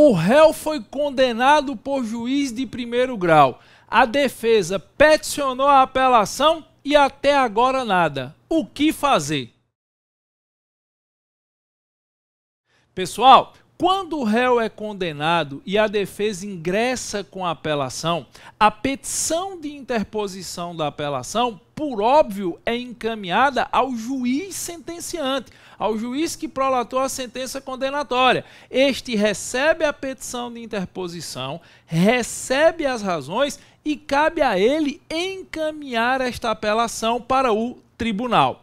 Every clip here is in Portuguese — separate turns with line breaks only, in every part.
O réu foi condenado por juiz de primeiro grau. A defesa peticionou a apelação e até agora nada. O que fazer? Pessoal, quando o réu é condenado e a defesa ingressa com a apelação, a petição de interposição da apelação, por óbvio, é encaminhada ao juiz sentenciante, ao juiz que prolatou a sentença condenatória. Este recebe a petição de interposição, recebe as razões e cabe a ele encaminhar esta apelação para o tribunal.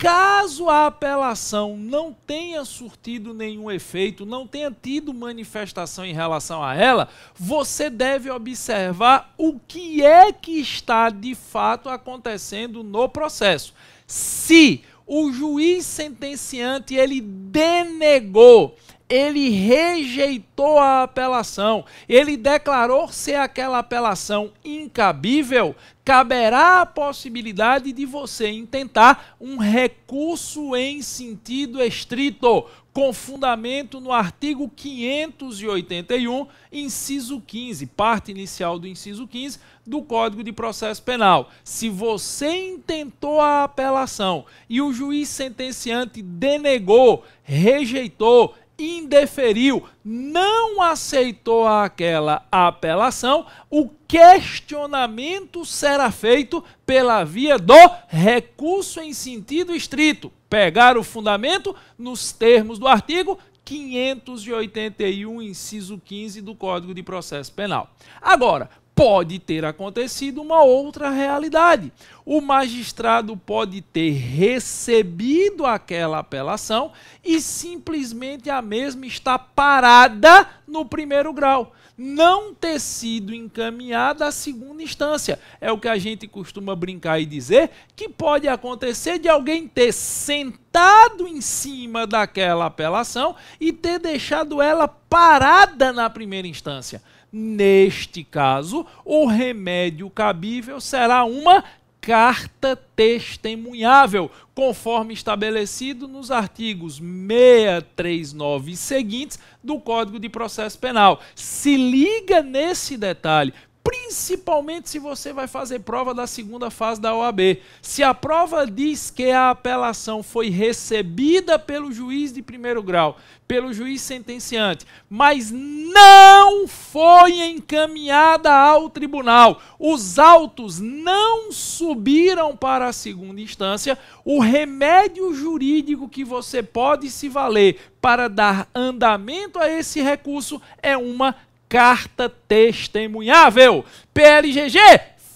Caso a apelação não tenha surtido nenhum efeito, não tenha tido manifestação em relação a ela, você deve observar o que é que está de fato acontecendo no processo. Se o juiz sentenciante ele denegou ele rejeitou a apelação, ele declarou ser aquela apelação incabível, caberá a possibilidade de você intentar um recurso em sentido estrito, com fundamento no artigo 581, inciso 15, parte inicial do inciso 15 do Código de Processo Penal. Se você intentou a apelação e o juiz sentenciante denegou, rejeitou, indeferiu, não aceitou aquela apelação, o questionamento será feito pela via do recurso em sentido estrito. Pegar o fundamento nos termos do artigo 581, inciso 15 do Código de Processo Penal. Agora, pode ter acontecido uma outra realidade. O magistrado pode ter recebido aquela apelação e simplesmente a mesma está parada no primeiro grau, não ter sido encaminhada à segunda instância. É o que a gente costuma brincar e dizer que pode acontecer de alguém ter sentado em cima daquela apelação e ter deixado ela parada na primeira instância. Neste caso, o remédio cabível será uma carta testemunhável, conforme estabelecido nos artigos 639 e seguintes do Código de Processo Penal. Se liga nesse detalhe, principalmente se você vai fazer prova da segunda fase da OAB. Se a prova diz que a apelação foi recebida pelo juiz de primeiro grau, pelo juiz sentenciante, mas não foi foi encaminhada ao tribunal. Os autos não subiram para a segunda instância. O remédio jurídico que você pode se valer para dar andamento a esse recurso é uma carta testemunhável. PLGG,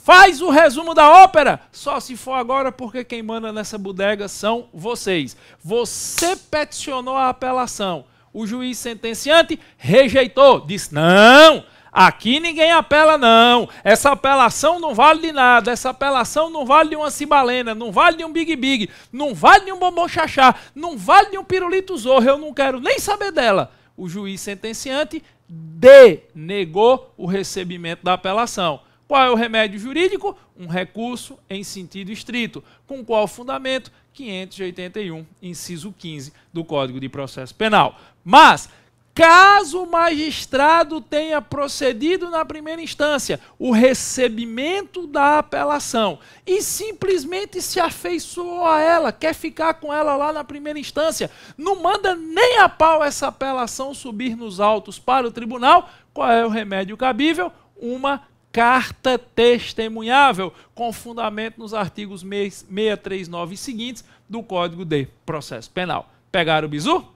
faz o resumo da ópera, só se for agora, porque quem manda nessa bodega são vocês. Você peticionou a apelação. O juiz sentenciante rejeitou, disse: não, Aqui ninguém apela, não. Essa apelação não vale de nada. Essa apelação não vale de uma cibalena, não vale de um Big Big, não vale de um bombom chachá, não vale de um pirulito zorro. Eu não quero nem saber dela. O juiz sentenciante denegou o recebimento da apelação. Qual é o remédio jurídico? Um recurso em sentido estrito. Com qual fundamento? 581, inciso 15 do Código de Processo Penal. Mas Caso o magistrado tenha procedido na primeira instância o recebimento da apelação e simplesmente se afeiçoou a ela, quer ficar com ela lá na primeira instância, não manda nem a pau essa apelação subir nos autos para o tribunal, qual é o remédio cabível? Uma carta testemunhável, com fundamento nos artigos 639 e seguintes do Código de Processo Penal. Pegaram o bizu?